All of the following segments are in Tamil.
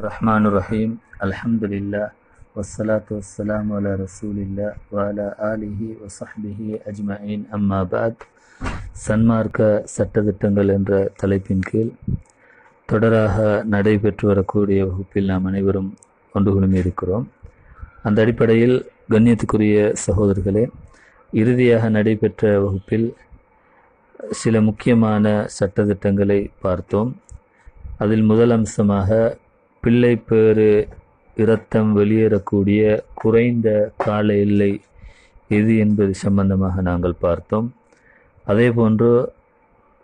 الرحمن الرحيم الحمد لله والصلاة والسلام على رسول الله وعلى آله وصحبه أجمعين أما بعد சன்மார்க்க சட்டத்திட்டங்கள் என்ற தலைப்பின் கீழ் தொடராக நடைபெற்று வரக்கூடிய வகுப்பில் நாம் அனைவரும் கொண்டு இருக்கிறோம் அந்த அடிப்படையில் கண்ணியத்துக்குரிய சகோதரர்களே இறுதியாக நடைபெற்ற வகுப்பில் சில முக்கியமான சட்டத்திட்டங்களை பார்த்தோம் அதில் முதல் அம்சமாக பிள்ளைப்பேறு இரத்தம் வெளியேறக்கூடிய குறைந்த கால எல்லை எது என்பது சம்பந்தமாக நாங்கள் பார்த்தோம் அதே போன்று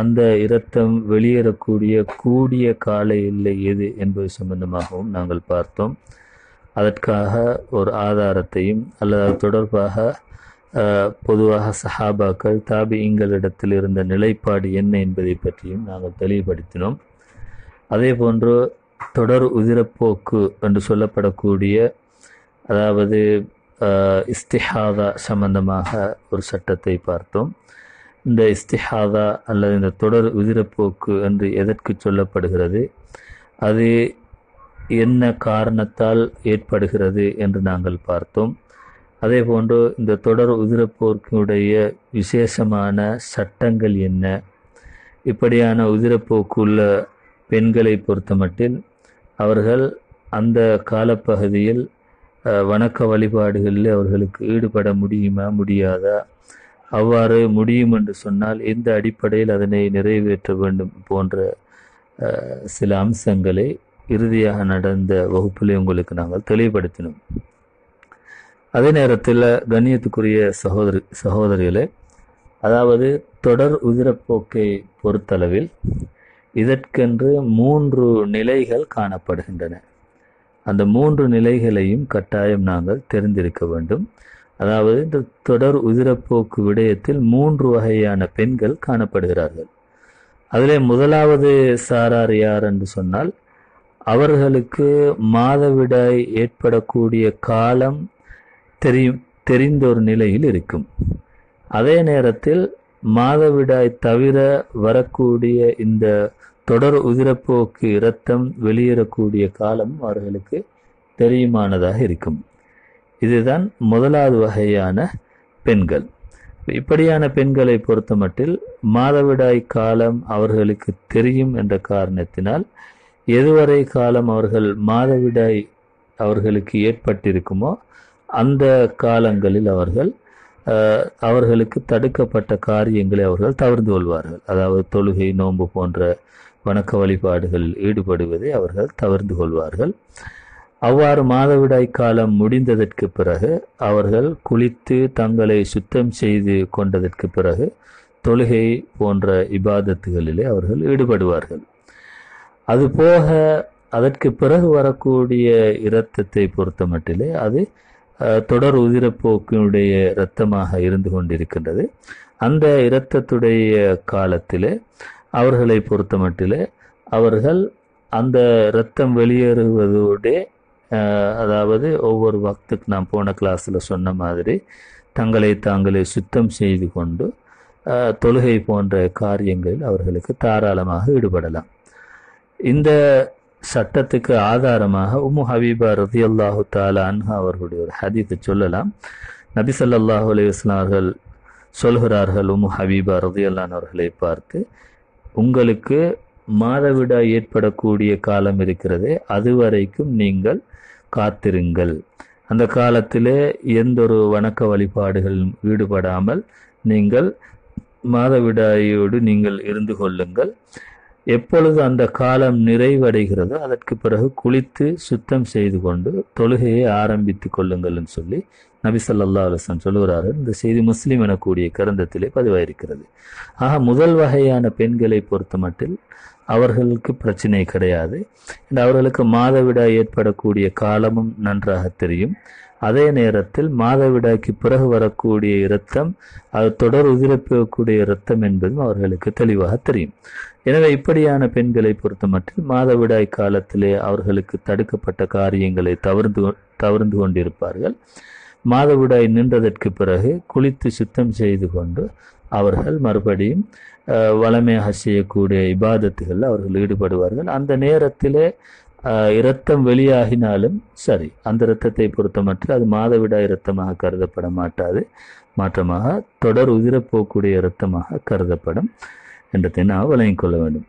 அந்த இரத்தம் வெளியேறக்கூடிய கூடிய கால எல்லை எது என்பது சம்பந்தமாகவும் நாங்கள் பார்த்தோம் அதற்காக ஒரு ஆதாரத்தையும் அல்லது அது தொடர்பாக பொதுவாக சஹாபாக்கள் தாபி எங்களிடத்தில் இருந்த நிலைப்பாடு என்ன என்பதை பற்றியும் நாங்கள் தெளிவுபடுத்தினோம் அதே போன்று தொடர் உதிரப்போக்கு என்று சொல்லப்படக்கூடிய அதாவது இஸ்திஹாதா சம்பந்தமாக ஒரு சட்டத்தை பார்த்தோம் இந்த இஸ்திஹாதா அல்லது இந்த தொடர் உதிரப்போக்கு என்று எதற்கு சொல்லப்படுகிறது அது என்ன காரணத்தால் ஏற்படுகிறது என்று நாங்கள் பார்த்தோம் அதே போன்று இந்த தொடர் உதிரப்போக்கினுடைய விசேஷமான சட்டங்கள் என்ன இப்படியான உதிரப்போக்கு உள்ள பெண்களை பொறுத்தமட்டில் அவர்கள் அந்த காலப்பகுதியில் வணக்க வழிபாடுகளில் அவர்களுக்கு ஈடுபட முடியுமா முடியாதா அவ்வாறு முடியும் என்று சொன்னால் எந்த அடிப்படையில் அதனை நிறைவேற்ற வேண்டும் போன்ற சில அம்சங்களை இறுதியாக நடந்த வகுப்பிலே உங்களுக்கு நாங்கள் தெளிவுபடுத்தினோம் அதே நேரத்தில் கண்ணியத்துக்குரிய சகோதரி சகோதரிகளே அதாவது தொடர் உதிரப்போக்கை பொறுத்தளவில் இதற்கென்று மூன்று நிலைகள் காணப்படுகின்றன அந்த மூன்று நிலைகளையும் கட்டாயம் நாங்கள் தெரிந்திருக்க வேண்டும் அதாவது இந்த தொடர் உதிரப்போக்கு விடயத்தில் மூன்று வகையான பெண்கள் காணப்படுகிறார்கள் அதிலே முதலாவது சாரார் யார் என்று சொன்னால் அவர்களுக்கு மாதவிடாய் ஏற்படக்கூடிய காலம் தெரியும் தெரிந்த ஒரு நிலையில் இருக்கும் அதே நேரத்தில் மாதவிடாய் தவிர வரக்கூடிய இந்த தொடர் உதிரப்போக்கு இரத்தம் வெளியேறக்கூடிய காலம் அவர்களுக்கு தெரியுமானதாக இருக்கும் இதுதான் முதலாவது வகையான பெண்கள் இப்படியான பெண்களை பொறுத்தமட்டில் மாதவிடாய் காலம் அவர்களுக்கு தெரியும் என்ற காரணத்தினால் எதுவரை காலம் அவர்கள் மாதவிடாய் அவர்களுக்கு ஏற்பட்டிருக்குமோ அந்த காலங்களில் அவர்கள் அவர்களுக்கு தடுக்கப்பட்ட காரியங்களை அவர்கள் தவிர்த்து கொள்வார்கள் அதாவது தொழுகை நோன்பு போன்ற வணக்க வழிபாடுகளில் ஈடுபடுவதை அவர்கள் தவிர்த்து கொள்வார்கள் அவ்வாறு மாதவிடாய் காலம் முடிந்ததற்கு பிறகு அவர்கள் குளித்து தங்களை சுத்தம் செய்து கொண்டதற்கு பிறகு தொழுகை போன்ற இபாதத்துகளிலே அவர்கள் ஈடுபடுவார்கள் அதுபோக அதற்கு பிறகு வரக்கூடிய இரத்தத்தை பொறுத்த மட்டிலே அது தொடர் உதிரப்போக்கினுடைய இரத்தமாக இருந்து கொண்டிருக்கின்றது அந்த இரத்தத்துடைய காலத்திலே அவர்களை மட்டிலே அவர்கள் அந்த இரத்தம் வெளியேறுவதோடு அதாவது ஒவ்வொரு வக்துக்கு நான் போன கிளாஸில் சொன்ன மாதிரி தங்களை தாங்களே சுத்தம் செய்து கொண்டு தொழுகை போன்ற காரியங்களில் அவர்களுக்கு தாராளமாக ஈடுபடலாம் இந்த சட்டத்துக்கு ஆதாரமாக உமு ஹபீபா ரதி அல்லாஹு தாலான்ஹா அவர்களுடைய ஒரு ஹதீத்து சொல்லலாம் நபி சல்லாஹூ அலி அவர்கள் சொல்கிறார்கள் உமு ஹபீபா ரதி அல்லான் அவர்களை பார்த்து உங்களுக்கு மாதவிடா ஏற்படக்கூடிய காலம் இருக்கிறது அது வரைக்கும் நீங்கள் காத்திருங்கள் அந்த காலத்தில் எந்தொரு வணக்க வழிபாடுகளும் ஈடுபடாமல் நீங்கள் மாதவிடாயோடு நீங்கள் இருந்து கொள்ளுங்கள் எப்பொழுது அந்த காலம் நிறைவடைகிறதோ அதற்கு பிறகு குளித்து சுத்தம் செய்து கொண்டு தொழுகையை ஆரம்பித்து கொள்ளுங்கள்னு சொல்லி நபி சொல்லா அலுவலம் சொல்லுகிறாரு இந்த செய்தி முஸ்லீம் எனக்கூடிய கிரந்தத்திலே பதிவாயிருக்கிறது ஆக முதல் வகையான பெண்களை பொறுத்த மட்டில் அவர்களுக்கு பிரச்சனை கிடையாது அவர்களுக்கு மாதவிடா ஏற்படக்கூடிய காலமும் நன்றாக தெரியும் அதே நேரத்தில் மாதவிடாய்க்கு பிறகு வரக்கூடிய இரத்தம் அது தொடர் உதிரப்பக்கூடிய இரத்தம் என்பதும் அவர்களுக்கு தெளிவாக தெரியும் எனவே இப்படியான பெண்களை மட்டும் மாதவிடாய் காலத்திலே அவர்களுக்கு தடுக்கப்பட்ட காரியங்களை தவறு தவறுந்து கொண்டிருப்பார்கள் மாதவிடாய் நின்றதற்கு பிறகு குளித்து சுத்தம் செய்து கொண்டு அவர்கள் மறுபடியும் வளமையாக செய்யக்கூடிய இபாதத்துகளில் அவர்கள் ஈடுபடுவார்கள் அந்த நேரத்திலே இரத்தம் வெளியாகினாலும் சரி அந்த இரத்தத்தை பொறுத்தமற்ற அது மாதவிடா இரத்தமாக கருதப்பட மாட்டாது மாற்றமாக தொடர் உதிரப்போக்கூடிய இரத்தமாக கருதப்படும் என்றதை நாம் விளங்கிக் கொள்ள வேண்டும்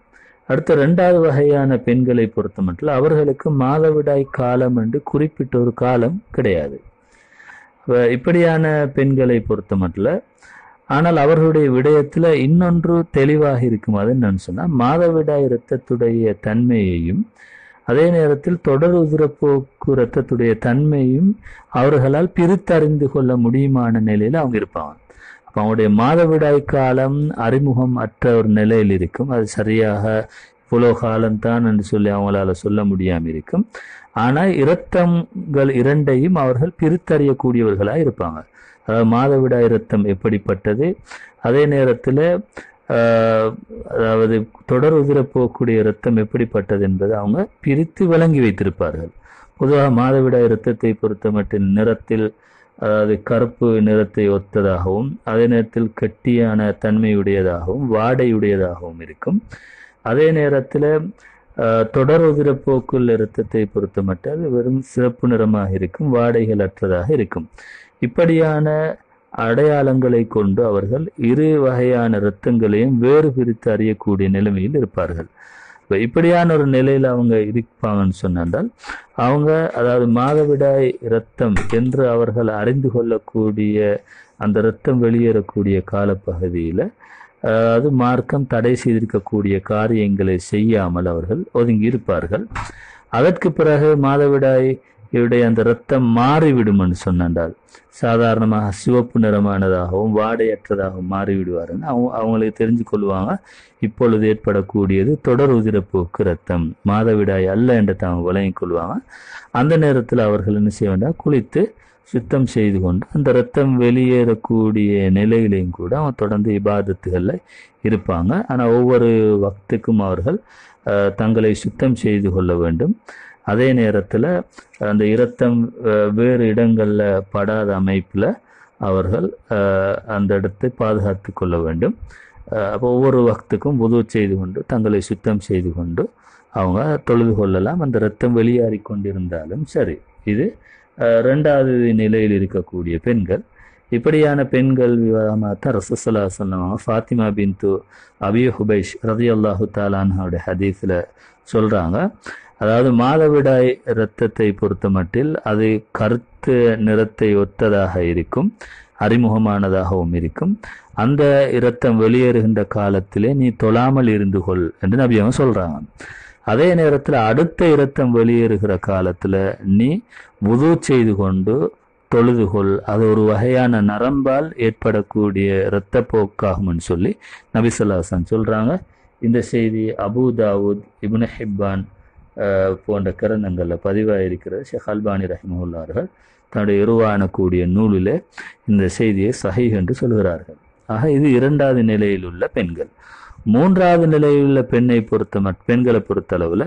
அடுத்த ரெண்டாவது வகையான பெண்களை பொறுத்தமட்டில் அவர்களுக்கு மாதவிடாய் காலம் என்று குறிப்பிட்ட ஒரு காலம் கிடையாது இப்படியான பெண்களை பொறுத்தமட்டில் ஆனால் அவர்களுடைய விடயத்தில் இன்னொன்று தெளிவாக இருக்கும் அது என்னன்னு சொன்னால் மாதவிடாய் இரத்தத்துடைய தன்மையையும் அதே நேரத்தில் தொடர் உதிரப்போக்கு ரத்தத்துடைய தன்மையும் அவர்களால் பிரித்தறிந்து கொள்ள முடியுமான நிலையில் அவங்க இருப்பாங்க அப்போ அவங்களுடைய மாதவிடாய் காலம் அறிமுகம் அற்ற ஒரு நிலையில் இருக்கும் அது சரியாக இவ்வளோ காலம்தான் என்று சொல்லி அவங்களால சொல்ல முடியாமல் இருக்கும் ஆனால் இரத்தங்கள் இரண்டையும் அவர்கள் பிரித்தறியக்கூடியவர்களாக இருப்பாங்க அதாவது மாதவிடாய் இரத்தம் எப்படிப்பட்டது அதே நேரத்தில் அதாவது தொடர் உதிர போகக்கூடிய இரத்தம் எப்படிப்பட்டது என்பது அவங்க பிரித்து வழங்கி வைத்திருப்பார்கள் பொதுவாக மாதவிடாய் இரத்தத்தை பொறுத்த மட்டும் நிறத்தில் அதாவது கருப்பு நிறத்தை ஒத்ததாகவும் அதே நேரத்தில் கெட்டியான தன்மையுடையதாகவும் வாடையுடையதாகவும் இருக்கும் அதே நேரத்தில் தொடர் உதிரப்போக்குள் இரத்தத்தை மட்டும் அது வெறும் சிறப்பு நிறமாக இருக்கும் வாடைகள் அற்றதாக இருக்கும் இப்படியான அடையாளங்களை கொண்டு அவர்கள் இரு வகையான இரத்தங்களையும் வேறு பிரித்து அறியக்கூடிய நிலைமையில் இருப்பார்கள் இப்போ இப்படியான ஒரு நிலையில் அவங்க இருப்பாங்கன்னு சொன்னால் அவங்க அதாவது மாதவிடாய் இரத்தம் என்று அவர்கள் அறிந்து கொள்ளக்கூடிய அந்த இரத்தம் வெளியேறக்கூடிய காலப்பகுதியில் அதாவது மார்க்கம் தடை செய்திருக்கக்கூடிய காரியங்களை செய்யாமல் அவர்கள் ஒதுங்கி இருப்பார்கள் அதற்கு பிறகு மாதவிடாய் இவருடைய அந்த மாறிவிடும் மாறிவிடும்னு சொன்னால் சாதாரணமாக சிவப்பு நிறமானதாகவும் வாடையற்றதாகவும் மாறிவிடுவாருன்னு அவங்க அவங்களே தெரிஞ்சு கொள்வாங்க இப்பொழுது ஏற்படக்கூடியது தொடர் உதிரப்போக்கு ரத்தம் மாதவிடாய் அல்ல என்று தாங்க விளங்கிக் கொள்வாங்க அந்த நேரத்தில் அவர்கள் என்ன செய்ய வேண்டாம் குளித்து சுத்தம் செய்து கொண்டு அந்த ரத்தம் வெளியேறக்கூடிய நிலையிலையும் கூட அவன் தொடர்ந்து இபாதத்துகளில் இருப்பாங்க ஆனால் ஒவ்வொரு வக்துக்கும் அவர்கள் தங்களை சுத்தம் செய்து கொள்ள வேண்டும் அதே நேரத்தில் அந்த இரத்தம் வேறு இடங்களில் படாத அமைப்பில் அவர்கள் அந்த இடத்தை பாதுகாத்து கொள்ள வேண்டும் அப்போ ஒவ்வொரு வக்துக்கும் உதவு செய்து கொண்டு தங்களை சுத்தம் செய்து கொண்டு அவங்க தொழுது கொள்ளலாம் அந்த ரத்தம் வெளியாறி கொண்டிருந்தாலும் சரி இது ரெண்டாவது நிலையில் இருக்கக்கூடிய பெண்கள் இப்படியான பெண்கள் விவரமாக ரசசலாசல்லமாக ஃபாத்திமா தூ அபியு ஹுபைஷ் ரதி அல்லாஹு தாலான்ஹாவுடைய ஹதீஸில் சொல்கிறாங்க அதாவது மாதவிடாய் இரத்தத்தை பொறுத்த மட்டில் அது கருத்து நிறத்தை ஒத்ததாக இருக்கும் அறிமுகமானதாகவும் இருக்கும் அந்த இரத்தம் வெளியேறுகின்ற காலத்திலே நீ தொழாமல் இருந்து கொள் என்று நபியவன் சொல்றாங்க அதே நேரத்தில் அடுத்த இரத்தம் வெளியேறுகிற காலத்தில் நீ உது செய்து கொண்டு தொழுதுகொள் அது ஒரு வகையான நரம்பால் ஏற்படக்கூடிய இரத்தப்போக்காகும்னு சொல்லி நபிசல்லாசன் சொல்கிறாங்க இந்த செய்தி அபு தாவூத் இபுன ஹிப்பான் போன்ற கிரணங்களில் இருக்கிறது ஷேக் அல்பானி ரஹிமுல்லார்கள் தன்னுடைய இருவான கூடிய நூலில் இந்த செய்தியை சஹி என்று சொல்கிறார்கள் ஆக இது இரண்டாவது நிலையில் உள்ள பெண்கள் மூன்றாவது நிலையில் உள்ள பெண்ணை பொறுத்த பெண்களை பொறுத்தளவில்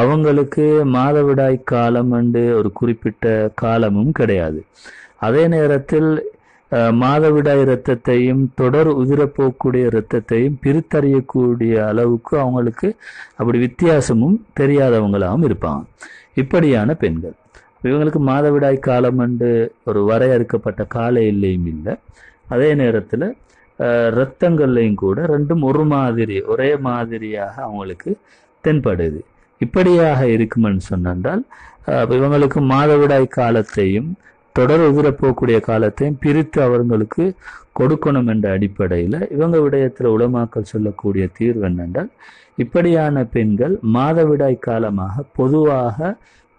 அவங்களுக்கு மாதவிடாய் காலம் என்று ஒரு குறிப்பிட்ட காலமும் கிடையாது அதே நேரத்தில் மாதவிடாய் இரத்தத்தையும் தொடர் உதிரப்போகக்கூடிய இரத்தத்தையும் பிரித்தறியக்கூடிய அளவுக்கு அவங்களுக்கு அப்படி வித்தியாசமும் தெரியாதவங்களாகவும் இருப்பாங்க இப்படியான பெண்கள் இவங்களுக்கு மாதவிடாய் காலம் என்று ஒரு வரையறுக்கப்பட்ட கால இல்லையும் இல்லை அதே நேரத்தில் இரத்தங்கள்லையும் கூட ரெண்டும் ஒரு மாதிரி ஒரே மாதிரியாக அவங்களுக்கு தென்படுது இப்படியாக இருக்குமென்னு சொன்னால் இவங்களுக்கு மாதவிடாய் காலத்தையும் தொடர் உதிர போகக்கூடிய காலத்தையும் பிரித்து அவர்களுக்கு கொடுக்கணும் என்ற அடிப்படையில் இவங்க விடயத்தில் உளமாக்கல் சொல்லக்கூடிய தீர்வு என்னென்றால் இப்படியான பெண்கள் மாதவிடாய் காலமாக பொதுவாக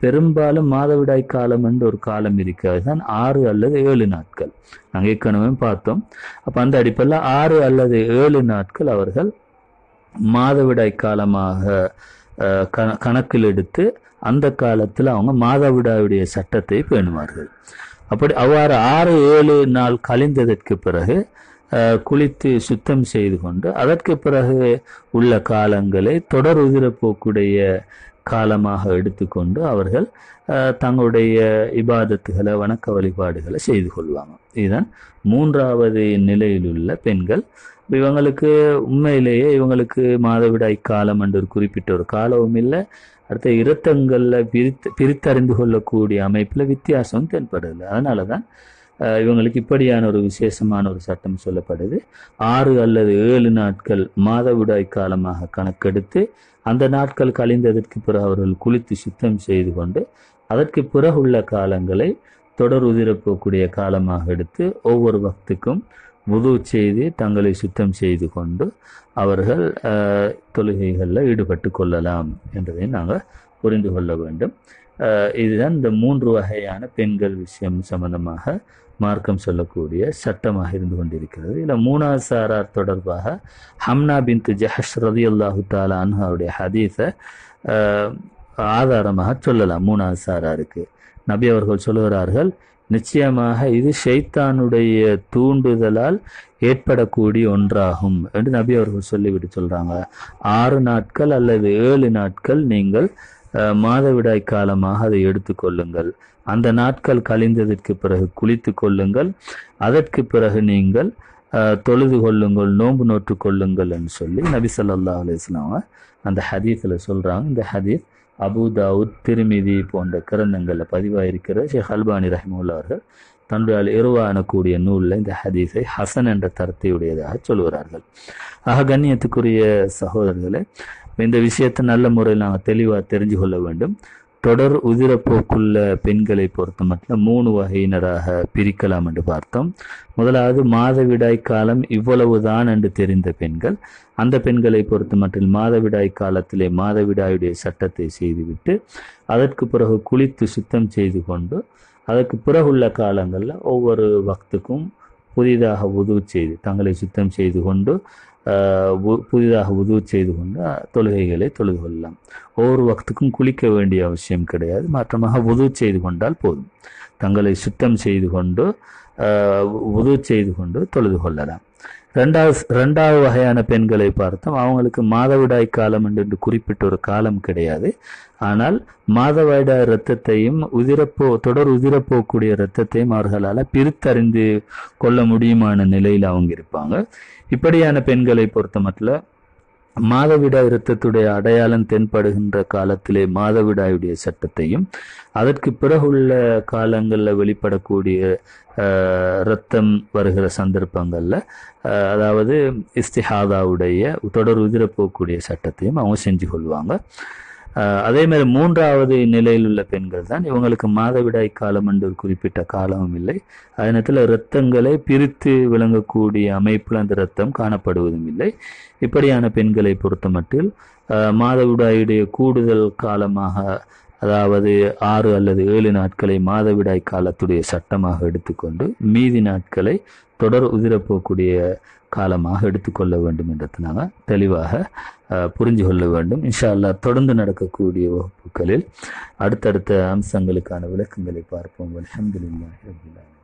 பெரும்பாலும் மாதவிடாய் காலம் என்று ஒரு காலம் இருக்கிறது தான் ஆறு அல்லது ஏழு நாட்கள் நாங்கள் ஏற்கனவே பார்த்தோம் அப்போ அந்த அடிப்படையில் ஆறு அல்லது ஏழு நாட்கள் அவர்கள் மாதவிடாய் காலமாக கணக்கில் எடுத்து அந்த காலத்தில் அவங்க மாதவிடாவுடைய சட்டத்தை பேணுவார்கள் அப்படி அவ்வாறு ஆறு ஏழு நாள் கழிந்ததற்கு பிறகு குளித்து சுத்தம் செய்து கொண்டு அதற்கு பிறகு உள்ள காலங்களை தொடர் உதிரப்போக்குடைய காலமாக எடுத்துக்கொண்டு அவர்கள் தங்களுடைய இபாதத்துகளை வணக்க வழிபாடுகளை செய்து கொள்வாங்க இதுதான் மூன்றாவது நிலையிலுள்ள பெண்கள் இவங்களுக்கு உண்மையிலேயே இவங்களுக்கு மாதவிடாய் காலம் என்று ஒரு குறிப்பிட்ட ஒரு காலமும் இல்லை அடுத்த இரத்தங்களில் பிரித்து பிரித்தறிந்து கொள்ளக்கூடிய அமைப்பில் வித்தியாசம் தென்படுது அதனால தான் இவங்களுக்கு இப்படியான ஒரு விசேஷமான ஒரு சட்டம் சொல்லப்படுது ஆறு அல்லது ஏழு நாட்கள் மாதவிடாய் காலமாக கணக்கெடுத்து அந்த நாட்கள் கழிந்ததற்கு பிறகு அவர்கள் குளித்து சுத்தம் செய்து கொண்டு அதற்கு பிறகுள்ள காலங்களை தொடர் உதிரப்போக்கூடிய காலமாக எடுத்து ஒவ்வொரு பக்துக்கும் முது செய்து தங்களை சுத்தம் செய்து கொண்டு அவர்கள் தொழுகைகளில் ஈடுபட்டு கொள்ளலாம் என்பதை நாங்கள் புரிந்து கொள்ள வேண்டும் இதுதான் இந்த மூன்று வகையான பெண்கள் விஷயம் சம்பந்தமாக மார்க்கம் சொல்லக்கூடிய சட்டமாக இருந்து கொண்டிருக்கிறது இதில் மூணாவது சாரார் தொடர்பாக ஹம்னா பின் ஜஹஷ் ரதி அல்லாஹு தாலா அன்ஹாவுடைய ஹதீஸை ஆதாரமாக சொல்லலாம் மூணாவது சாராருக்கு நபி அவர்கள் சொல்லுகிறார்கள் நிச்சயமாக இது ஷைத்தானுடைய தூண்டுதலால் ஏற்படக்கூடிய ஒன்றாகும் என்று நபி அவர்கள் சொல்லிவிட்டு சொல்றாங்க ஆறு நாட்கள் அல்லது ஏழு நாட்கள் நீங்கள் மாதவிடாய் காலமாக அதை எடுத்துக்கொள்ளுங்கள் அந்த நாட்கள் கழிந்ததற்கு பிறகு குளித்து கொள்ளுங்கள் அதற்கு பிறகு நீங்கள் தொழுது கொள்ளுங்கள் நோன்பு நோற்று கொள்ளுங்கள் என்று சொல்லி நபி சொல்லா அலுவலாம் அந்த ஹதீஸில் சொல்கிறாங்க இந்த ஹதீஸ் அபுதாவுத் திருமிதி போன்ற கிரந்தங்களில் பதிவாயிருக்கிற ஷேக் அல்பானி ரஹிமுல்லா அவர்கள் தன்னுடைய இருவானக்கூடிய நூலில் இந்த ஹதீஸை ஹசன் என்ற தரத்தையுடையதாக சொல்கிறார்கள் ஆக கண்ணியத்துக்குரிய சகோதரர்களே இந்த விஷயத்தை நல்ல முறையில் நாங்கள் தெளிவாக தெரிஞ்சு கொள்ள வேண்டும் தொடர் உதிரப்போக்குள்ள பெண்களை பொறுத்த மட்டும் மூணு வகையினராக பிரிக்கலாம் என்று பார்த்தோம் முதலாவது மாதவிடாய் காலம் இவ்வளவுதான் என்று தெரிந்த பெண்கள் அந்த பெண்களை பொறுத்த மட்டும் மாதவிடாய் காலத்திலே மாதவிடாயுடைய சட்டத்தை செய்துவிட்டு அதற்கு பிறகு குளித்து சுத்தம் செய்து கொண்டு அதற்கு பிறகுள்ள காலங்களில் ஒவ்வொரு பக்துக்கும் புதிதாக உதவு செய்து தங்களை சுத்தம் செய்து கொண்டு புதிதாக உது செய்து கொண்டு தொழுகைகளை தொழுது கொள்ளலாம் ஒவ்வொரு வக்தத்துக்கும் குளிக்க வேண்டிய அவசியம் கிடையாது மாற்றமாக உது செய்து கொண்டால் போதும் தங்களை சுத்தம் செய்து கொண்டு உது செய்து கொண்டு தொழுது கொள்ளலாம் ரெண்டாவது ரெண்டாவது வகையான பெண்களை பார்த்தோம் அவங்களுக்கு மாதவிடாய் காலம் என்று குறிப்பிட்ட ஒரு காலம் கிடையாது ஆனால் மாதவிடாய் இரத்தத்தையும் உதிரப்போ தொடர் உதிரப்போக்கூடிய இரத்தத்தையும் அவர்களால் பிரித்தறிந்து கொள்ள முடியுமான நிலையில் அவங்க இருப்பாங்க இப்படியான பெண்களை பொறுத்த மட்டும் மாதவிடாய் இரத்தத்துடைய அடையாளம் தென்படுகின்ற காலத்திலே மாதவிடாயுடைய சட்டத்தையும் அதற்கு பிறகுள்ள காலங்களில் வெளிப்படக்கூடிய இரத்தம் வருகிற சந்தர்ப்பங்களில் அதாவது இஸ்திஹாதாவுடைய தொடர் உதிரப்போக்கூடிய சட்டத்தையும் அவங்க செஞ்சு கொள்வாங்க அதே மாதிரி மூன்றாவது நிலையில் உள்ள பெண்கள் தான் இவங்களுக்கு மாதவிடாய் காலம் என்று ஒரு குறிப்பிட்ட காலமும் இல்லை அதே நேரத்தில் இரத்தங்களை பிரித்து விளங்கக்கூடிய அமைப்பில் அந்த இரத்தம் காணப்படுவதும் இல்லை இப்படியான பெண்களை பொறுத்த மட்டில் மாதவிடாயுடைய கூடுதல் காலமாக அதாவது ஆறு அல்லது ஏழு நாட்களை மாதவிடாய் காலத்துடைய சட்டமாக எடுத்துக்கொண்டு மீதி நாட்களை தொடர் உதிரப்போகக்கூடிய காலமாக எடுத்துக்கொள்ள வேண்டும் என்றது நாங்கள் தெளிவாக புரிஞ்சு கொள்ள வேண்டும் இன்ஷா அல்லா தொடர்ந்து நடக்கக்கூடிய வகுப்புகளில் அடுத்தடுத்த அம்சங்களுக்கான விளக்கங்களை பார்ப்போம் அலமதுல்லா